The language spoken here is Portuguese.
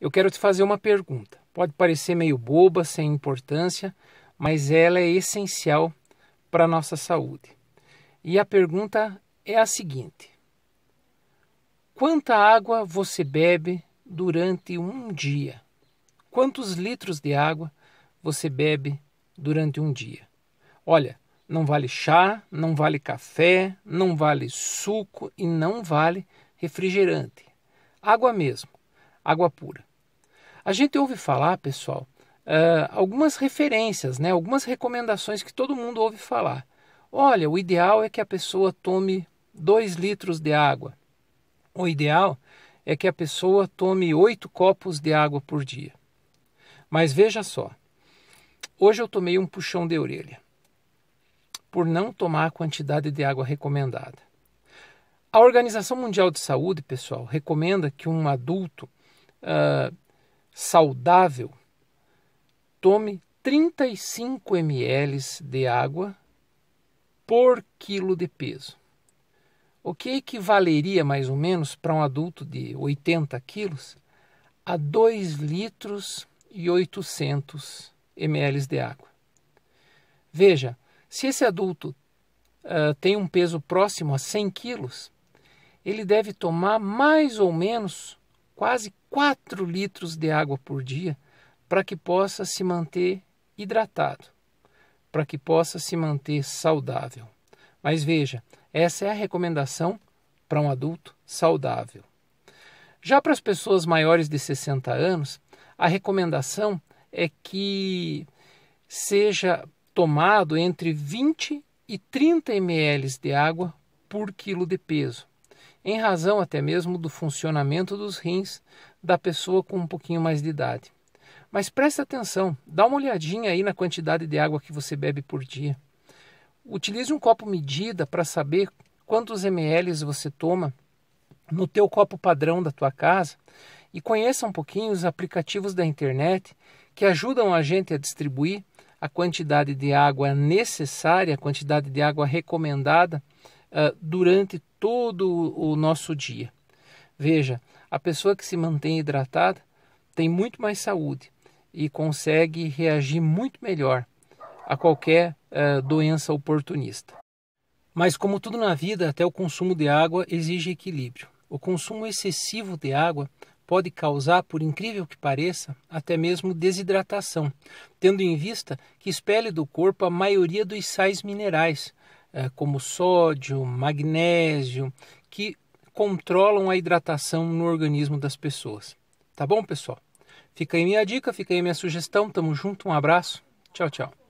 eu quero te fazer uma pergunta. Pode parecer meio boba, sem importância, mas ela é essencial para a nossa saúde. E a pergunta é a seguinte: Quanta água você bebe durante um dia? Quantos litros de água você bebe durante um dia? Olha, não vale chá, não vale café, não vale suco e não vale refrigerante. Água mesmo, água pura. A gente ouve falar, pessoal, uh, algumas referências, né, algumas recomendações que todo mundo ouve falar. Olha, o ideal é que a pessoa tome 2 litros de água. O ideal é que a pessoa tome 8 copos de água por dia. Mas veja só, hoje eu tomei um puxão de orelha por não tomar a quantidade de água recomendada. A Organização Mundial de Saúde, pessoal, recomenda que um adulto uh, saudável, tome 35 ml de água por quilo de peso. O que equivaleria mais ou menos para um adulto de 80 quilos a 2 litros e 800 ml de água. Veja, se esse adulto uh, tem um peso próximo a 100 quilos, ele deve tomar mais ou menos quase 4 litros de água por dia para que possa se manter hidratado, para que possa se manter saudável. Mas veja, essa é a recomendação para um adulto saudável. Já para as pessoas maiores de 60 anos, a recomendação é que seja tomado entre 20 e 30 ml de água por quilo de peso em razão até mesmo do funcionamento dos rins da pessoa com um pouquinho mais de idade. Mas preste atenção, dá uma olhadinha aí na quantidade de água que você bebe por dia. Utilize um copo medida para saber quantos ml você toma no teu copo padrão da tua casa e conheça um pouquinho os aplicativos da internet que ajudam a gente a distribuir a quantidade de água necessária, a quantidade de água recomendada ah, durante todo o nosso dia. Veja, a pessoa que se mantém hidratada tem muito mais saúde e consegue reagir muito melhor a qualquer uh, doença oportunista. Mas, como tudo na vida, até o consumo de água exige equilíbrio. O consumo excessivo de água pode causar, por incrível que pareça, até mesmo desidratação, tendo em vista que expele do corpo a maioria dos sais minerais, eh, como sódio, magnésio, que controlam a hidratação no organismo das pessoas. Tá bom, pessoal? Fica aí minha dica, fica aí minha sugestão. Tamo junto, um abraço. Tchau, tchau.